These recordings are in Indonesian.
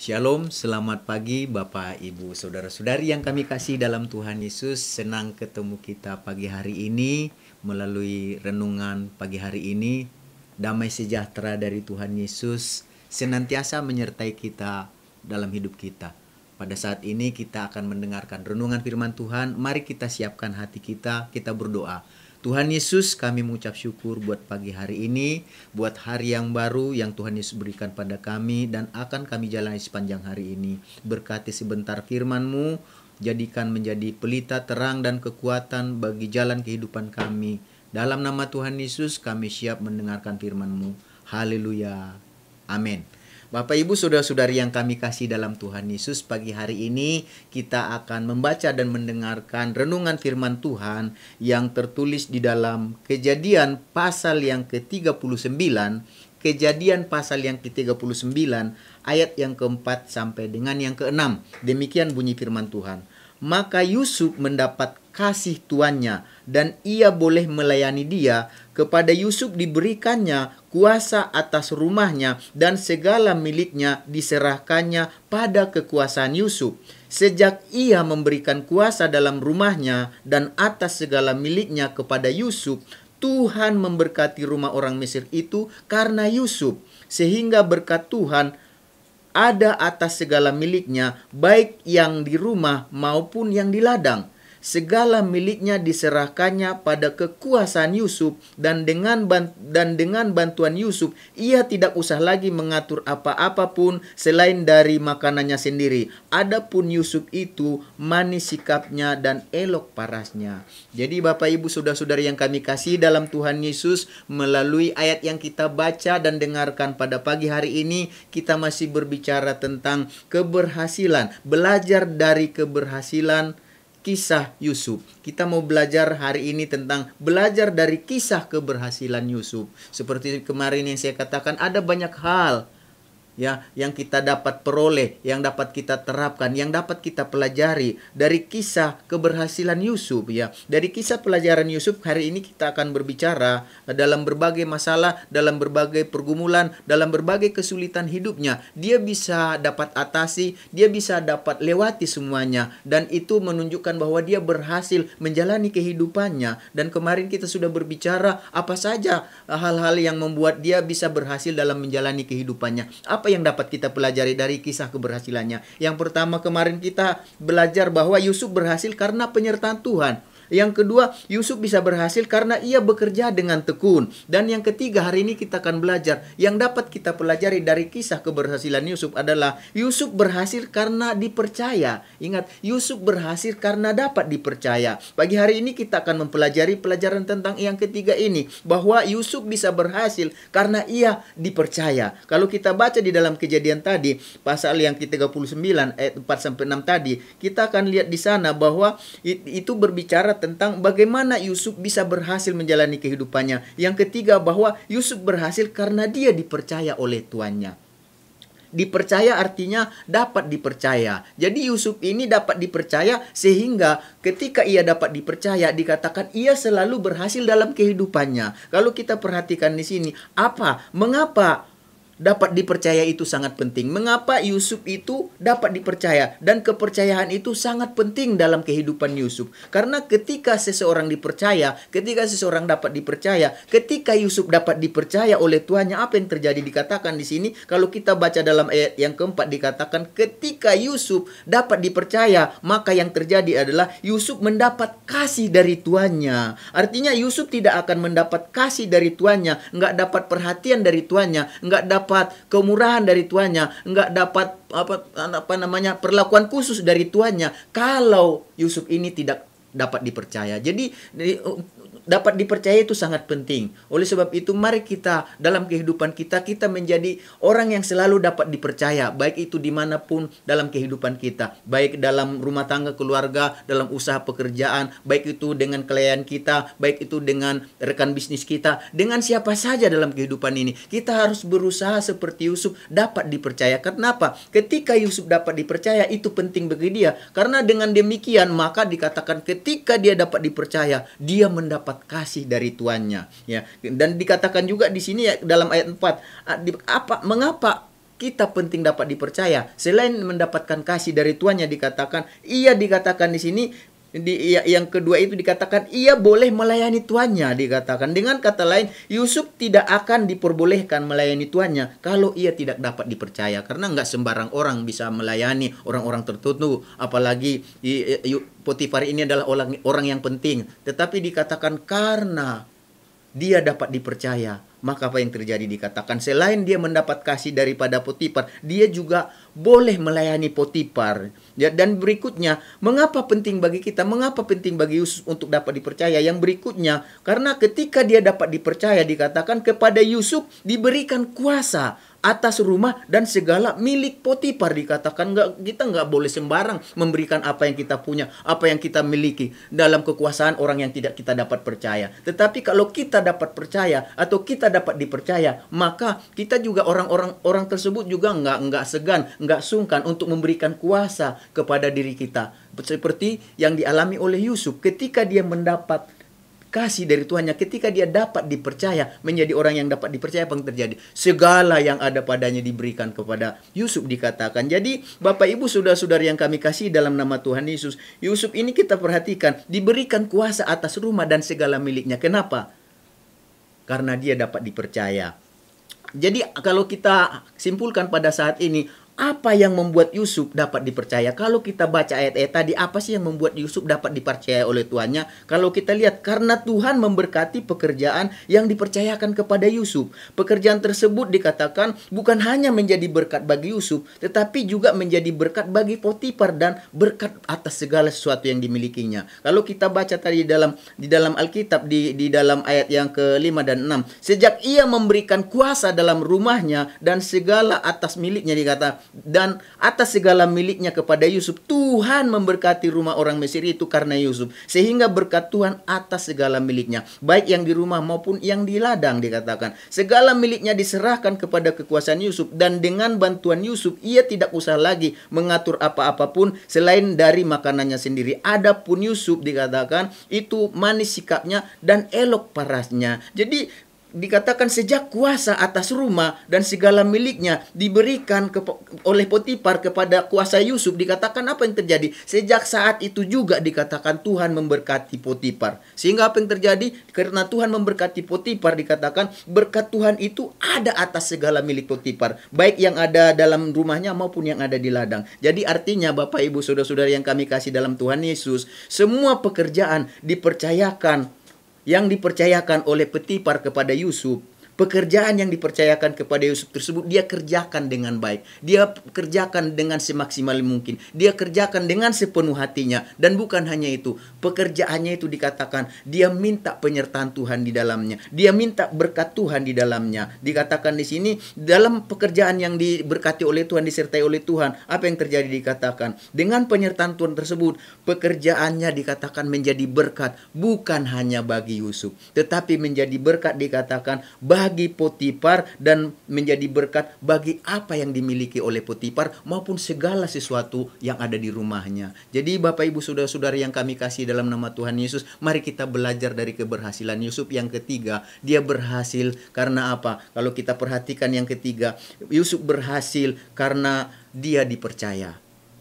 Shalom, selamat pagi Bapak, Ibu, Saudara-saudari yang kami kasih dalam Tuhan Yesus. Senang ketemu kita pagi hari ini melalui renungan pagi hari ini. Damai sejahtera dari Tuhan Yesus senantiasa menyertai kita dalam hidup kita. Pada saat ini kita akan mendengarkan renungan firman Tuhan. Mari kita siapkan hati kita, kita berdoa. Tuhan Yesus, kami mengucap syukur buat pagi hari ini, buat hari yang baru yang Tuhan Yesus berikan pada kami dan akan kami jalani sepanjang hari ini. Berkati sebentar firman-Mu, jadikan menjadi pelita terang dan kekuatan bagi jalan kehidupan kami. Dalam nama Tuhan Yesus, kami siap mendengarkan firman-Mu. Haleluya. Amin. Bapak Ibu saudara-saudari yang kami kasih dalam Tuhan Yesus, pagi hari ini kita akan membaca dan mendengarkan renungan firman Tuhan yang tertulis di dalam Kejadian pasal yang ke-39, Kejadian pasal yang ke-39 ayat yang keempat sampai dengan yang keenam. Demikian bunyi firman Tuhan. Maka Yusuf mendapat kasih tuannya dan ia boleh melayani dia kepada Yusuf diberikannya kuasa atas rumahnya dan segala miliknya diserahkannya pada kekuasaan Yusuf. Sejak ia memberikan kuasa dalam rumahnya dan atas segala miliknya kepada Yusuf, Tuhan memberkati rumah orang Mesir itu karena Yusuf, sehingga berkat Tuhan ada atas segala miliknya, baik yang di rumah maupun yang di ladang segala miliknya diserahkannya pada kekuasaan Yusuf dan dengan dan dengan bantuan Yusuf ia tidak usah lagi mengatur apa-apapun selain dari makanannya sendiri. Adapun Yusuf itu manis sikapnya dan elok parasnya. Jadi Bapak Ibu Saudara-saudari yang kami kasih dalam Tuhan Yesus melalui ayat yang kita baca dan dengarkan pada pagi hari ini kita masih berbicara tentang keberhasilan, belajar dari keberhasilan kisah Yusuf. Kita mau belajar hari ini tentang belajar dari kisah keberhasilan Yusuf. Seperti kemarin yang saya katakan, ada banyak hal ya yang kita dapat peroleh, yang dapat kita terapkan, yang dapat kita pelajari dari kisah keberhasilan Yusuf ya. Dari kisah pelajaran Yusuf hari ini kita akan berbicara dalam berbagai masalah, dalam berbagai pergumulan, dalam berbagai kesulitan hidupnya. Dia bisa dapat atasi, dia bisa dapat lewati semuanya dan itu menunjukkan bahwa dia berhasil menjalani kehidupannya dan kemarin kita sudah berbicara apa saja hal-hal yang membuat dia bisa berhasil dalam menjalani kehidupannya. Apa yang dapat kita pelajari dari kisah keberhasilannya? Yang pertama kemarin kita belajar bahwa Yusuf berhasil karena penyertaan Tuhan. Yang kedua, Yusuf bisa berhasil karena ia bekerja dengan tekun. Dan yang ketiga, hari ini kita akan belajar yang dapat kita pelajari dari kisah keberhasilan Yusuf adalah Yusuf berhasil karena dipercaya. Ingat, Yusuf berhasil karena dapat dipercaya. Pagi hari ini kita akan mempelajari pelajaran tentang yang ketiga ini bahwa Yusuf bisa berhasil karena ia dipercaya. Kalau kita baca di dalam kejadian tadi pasal yang ke-39 ayat 4 sampai 6 tadi, kita akan lihat di sana bahwa itu berbicara tentang bagaimana Yusuf bisa berhasil menjalani kehidupannya. Yang ketiga bahwa Yusuf berhasil karena dia dipercaya oleh tuannya. Dipercaya artinya dapat dipercaya. Jadi Yusuf ini dapat dipercaya sehingga ketika ia dapat dipercaya dikatakan ia selalu berhasil dalam kehidupannya. Kalau kita perhatikan di sini, apa? Mengapa dapat dipercaya itu sangat penting. Mengapa Yusuf itu dapat dipercaya dan kepercayaan itu sangat penting dalam kehidupan Yusuf? Karena ketika seseorang dipercaya, ketika seseorang dapat dipercaya, ketika Yusuf dapat dipercaya oleh Tuhannya apa yang terjadi dikatakan di sini kalau kita baca dalam ayat yang keempat dikatakan ketika Yusuf dapat dipercaya, maka yang terjadi adalah Yusuf mendapat kasih dari Tuhannya. Artinya Yusuf tidak akan mendapat kasih dari Tuhannya, nggak dapat perhatian dari Tuhannya, nggak dapat dapat kemurahan dari tuannya, enggak dapat apa apa namanya perlakuan khusus dari tuannya kalau Yusuf ini tidak dapat dipercaya. Jadi dapat dipercaya itu sangat penting. Oleh sebab itu mari kita dalam kehidupan kita kita menjadi orang yang selalu dapat dipercaya. Baik itu dimanapun dalam kehidupan kita. Baik dalam rumah tangga keluarga, dalam usaha pekerjaan. Baik itu dengan klien kita. Baik itu dengan rekan bisnis kita. Dengan siapa saja dalam kehidupan ini. Kita harus berusaha seperti Yusuf dapat dipercaya. Kenapa? Ketika Yusuf dapat dipercaya itu penting bagi dia. Karena dengan demikian maka dikatakan ketika ketika dia dapat dipercaya, dia mendapat kasih dari tuannya, ya. Dan dikatakan juga di sini ya dalam ayat 4, ah, apa mengapa kita penting dapat dipercaya. Selain mendapatkan kasih dari tuannya dikatakan, ia dikatakan di sini di, ya, yang kedua itu dikatakan ia boleh melayani tuannya dikatakan dengan kata lain Yusuf tidak akan diperbolehkan melayani tuannya kalau ia tidak dapat dipercaya karena nggak sembarang orang bisa melayani orang-orang tertentu apalagi Potifar ini adalah orang orang yang penting tetapi dikatakan karena dia dapat dipercaya maka apa yang terjadi dikatakan selain dia mendapat kasih daripada Potipar, dia juga boleh melayani Potipar. Ya, dan berikutnya, mengapa penting bagi kita? Mengapa penting bagi Yusuf untuk dapat dipercaya? Yang berikutnya, karena ketika dia dapat dipercaya dikatakan kepada Yusuf diberikan kuasa atas rumah dan segala milik Potipar dikatakan nggak kita nggak boleh sembarang memberikan apa yang kita punya apa yang kita miliki dalam kekuasaan orang yang tidak kita dapat percaya tetapi kalau kita dapat percaya atau kita dapat dipercaya, maka kita juga orang-orang orang tersebut juga nggak nggak segan, nggak sungkan untuk memberikan kuasa kepada diri kita. Seperti yang dialami oleh Yusuf ketika dia mendapat kasih dari Tuhannya ketika dia dapat dipercaya menjadi orang yang dapat dipercaya apa yang terjadi segala yang ada padanya diberikan kepada Yusuf dikatakan jadi Bapak Ibu saudara-saudari yang kami kasih dalam nama Tuhan Yesus Yusuf ini kita perhatikan diberikan kuasa atas rumah dan segala miliknya kenapa karena dia dapat dipercaya. Jadi kalau kita simpulkan pada saat ini apa yang membuat Yusuf dapat dipercaya? Kalau kita baca ayat-ayat tadi, apa sih yang membuat Yusuf dapat dipercaya oleh tuannya? Kalau kita lihat, karena Tuhan memberkati pekerjaan yang dipercayakan kepada Yusuf. Pekerjaan tersebut dikatakan bukan hanya menjadi berkat bagi Yusuf, tetapi juga menjadi berkat bagi Potiphar dan berkat atas segala sesuatu yang dimilikinya. Kalau kita baca tadi dalam di dalam Alkitab di di dalam ayat yang ke-5 dan 6, sejak ia memberikan kuasa dalam rumahnya dan segala atas miliknya dikatakan dan atas segala miliknya kepada Yusuf. Tuhan memberkati rumah orang Mesir itu karena Yusuf. Sehingga berkat Tuhan atas segala miliknya. Baik yang di rumah maupun yang di ladang dikatakan. Segala miliknya diserahkan kepada kekuasaan Yusuf. Dan dengan bantuan Yusuf ia tidak usah lagi mengatur apa-apapun selain dari makanannya sendiri. Adapun Yusuf dikatakan itu manis sikapnya dan elok parasnya. Jadi dikatakan sejak kuasa atas rumah dan segala miliknya diberikan ke, oleh Potipar kepada kuasa Yusuf dikatakan apa yang terjadi sejak saat itu juga dikatakan Tuhan memberkati Potipar sehingga apa yang terjadi karena Tuhan memberkati Potipar dikatakan berkat Tuhan itu ada atas segala milik Potipar baik yang ada dalam rumahnya maupun yang ada di ladang jadi artinya Bapak Ibu Saudara-saudara yang kami kasih dalam Tuhan Yesus semua pekerjaan dipercayakan yang dipercayakan oleh Petipar kepada Yusuf pekerjaan yang dipercayakan kepada Yusuf tersebut dia kerjakan dengan baik. Dia kerjakan dengan semaksimal mungkin. Dia kerjakan dengan sepenuh hatinya dan bukan hanya itu. Pekerjaannya itu dikatakan dia minta penyertaan Tuhan di dalamnya. Dia minta berkat Tuhan di dalamnya. Dikatakan di sini dalam pekerjaan yang diberkati oleh Tuhan disertai oleh Tuhan, apa yang terjadi dikatakan dengan penyertaan Tuhan tersebut pekerjaannya dikatakan menjadi berkat bukan hanya bagi Yusuf, tetapi menjadi berkat dikatakan bagi bagi Potifar dan menjadi berkat bagi apa yang dimiliki oleh Potifar maupun segala sesuatu yang ada di rumahnya. Jadi Bapak Ibu Saudara-saudari yang kami kasih dalam nama Tuhan Yesus, mari kita belajar dari keberhasilan Yusuf yang ketiga. Dia berhasil karena apa? Kalau kita perhatikan yang ketiga, Yusuf berhasil karena dia dipercaya.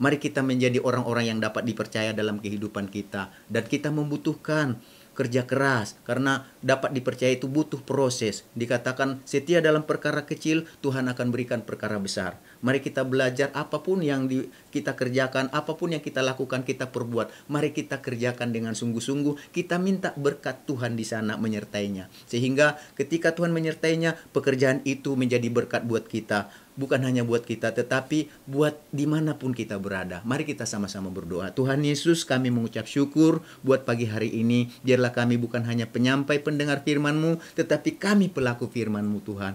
Mari kita menjadi orang-orang yang dapat dipercaya dalam kehidupan kita dan kita membutuhkan kerja keras karena dapat dipercaya itu butuh proses. Dikatakan setia dalam perkara kecil, Tuhan akan berikan perkara besar. Mari kita belajar apapun yang di, kita kerjakan, apapun yang kita lakukan, kita perbuat. Mari kita kerjakan dengan sungguh-sungguh. Kita minta berkat Tuhan di sana menyertainya. Sehingga ketika Tuhan menyertainya, pekerjaan itu menjadi berkat buat kita bukan hanya buat kita tetapi buat dimanapun kita berada. Mari kita sama-sama berdoa. Tuhan Yesus kami mengucap syukur buat pagi hari ini. Biarlah kami bukan hanya penyampai pendengar firman-Mu tetapi kami pelaku firman-Mu Tuhan.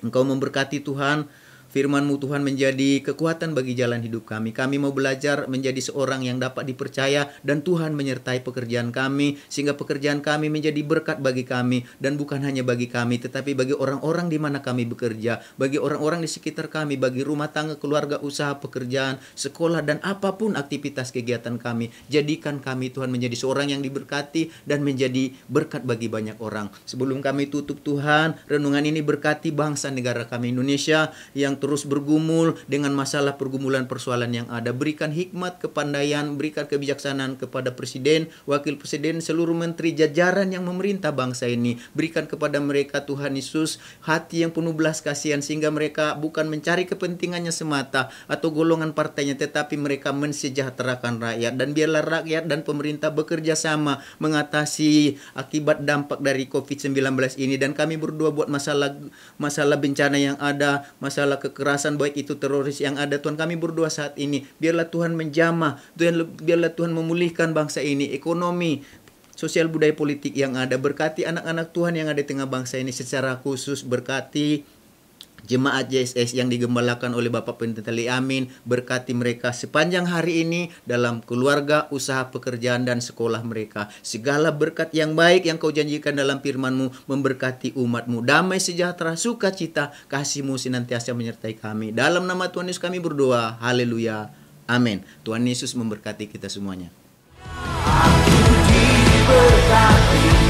Engkau memberkati Tuhan Firmanmu Tuhan menjadi kekuatan bagi jalan hidup kami. Kami mau belajar menjadi seorang yang dapat dipercaya dan Tuhan menyertai pekerjaan kami sehingga pekerjaan kami menjadi berkat bagi kami dan bukan hanya bagi kami tetapi bagi orang-orang di mana kami bekerja, bagi orang-orang di sekitar kami, bagi rumah tangga, keluarga, usaha, pekerjaan, sekolah dan apapun aktivitas kegiatan kami. Jadikan kami Tuhan menjadi seorang yang diberkati dan menjadi berkat bagi banyak orang. Sebelum kami tutup Tuhan, renungan ini berkati bangsa negara kami Indonesia yang terus bergumul dengan masalah pergumulan persoalan yang ada. Berikan hikmat, kepandaian, berikan kebijaksanaan kepada presiden, wakil presiden, seluruh menteri jajaran yang memerintah bangsa ini. Berikan kepada mereka Tuhan Yesus hati yang penuh belas kasihan sehingga mereka bukan mencari kepentingannya semata atau golongan partainya tetapi mereka mensejahterakan rakyat dan biarlah rakyat dan pemerintah bekerja sama mengatasi akibat dampak dari COVID-19 ini dan kami berdua buat masalah masalah bencana yang ada, masalah ke kekerasan baik itu teroris yang ada Tuhan kami berdoa saat ini biarlah Tuhan menjamah Tuhan biarlah Tuhan memulihkan bangsa ini ekonomi sosial budaya politik yang ada berkati anak-anak Tuhan yang ada di tengah bangsa ini secara khusus berkati Jemaat JSS yang digembalakan oleh Bapak Pendeta Amin berkati mereka sepanjang hari ini dalam keluarga, usaha, pekerjaan, dan sekolah mereka. Segala berkat yang baik yang kau janjikan dalam firmanmu memberkati umatmu. Damai sejahtera, sukacita, kasihmu senantiasa menyertai kami. Dalam nama Tuhan Yesus kami berdoa. Haleluya. Amin. Tuhan Yesus memberkati kita semuanya. Aku diberkati.